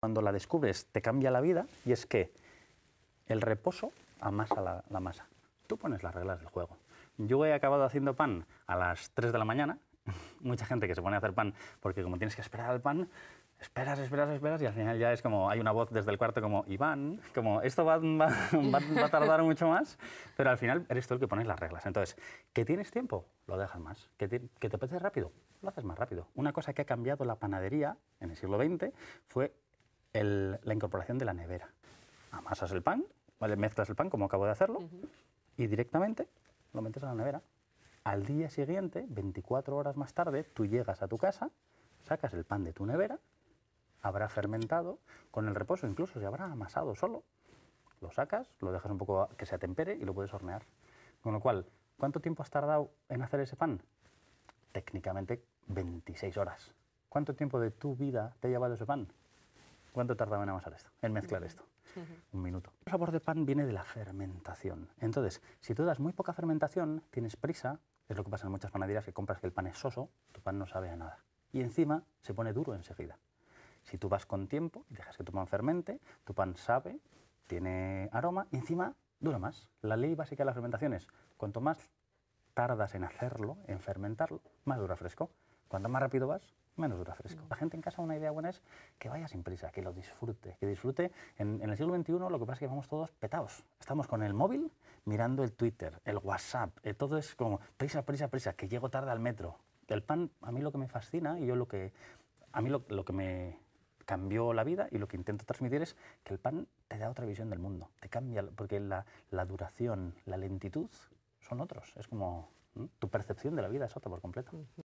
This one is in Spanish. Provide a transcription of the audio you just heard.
cuando la descubres te cambia la vida y es que el reposo amasa la, masa. Tú pones las reglas del juego. Yo he acabado haciendo pan a las 3 de la mañana. Mucha gente que se pone a hacer pan porque como tienes que esperar al pan, esperas, esperas, esperas y al final ya es como hay una voz desde el cuarto como Iván, como esto va, va, va, a tardar mucho más, pero al final eres tú el que pones las reglas. Entonces, que tienes tiempo, lo dejas más. Que te, que te apetece rápido, lo haces más rápido. Una cosa que ha cambiado la panadería en el siglo XX fue la incorporación de la nevera. Amasas el pan, ¿vale? mezclas el pan como acabo de hacerlo y directamente lo metes a la nevera. Al día siguiente, 24 horas más tarde, tú llegas a tu casa, sacas el pan de tu nevera, habrá fermentado, con el reposo incluso se habrá amasado solo. Lo sacas, lo dejas un poco que se atempere y lo puedes hornear. Con lo cual, ¿cuánto tiempo has tardado en hacer ese pan? Técnicamente 26 horas. ¿Cuánto tiempo de tu vida te ha llevado ese pan? ¿Cuánto tardaba en amasar esto? En mezclar esto. Un minuto. El sabor de pan viene de la fermentación. Entonces, si tú das muy poca fermentación, tienes prisa, es lo que pasa en muchas panaderías que compras que el pan es soso, tu pan no sabe a nada. Y encima se pone duro enseguida. Si tú vas con tiempo y dejas que tu pan fermente, tu pan sabe, tiene aroma y encima dura más. La ley básica de la fermentación es, cuanto más tardas en hacerlo, en fermentarlo, más dura fresco. Cuanto más rápido vas, menos dura fresco. La gente en casa, una idea buena es que vaya sin prisa, que lo disfrute, que disfrute. En, el siglo XXI lo que pasa es que vamos todos petados. Estamos con el móvil mirando el Twitter, el WhatsApp, eh, todo es como prisa, prisa, prisa, que llego tarde al metro. El pan, a mí lo que me fascina y yo lo que. A mí lo, que me cambió la vida y lo que intento transmitir es que el pan te da otra visión del mundo, te cambia, porque la duración, la lentitud son otros, es como tu percepción de la vida es otra por completo.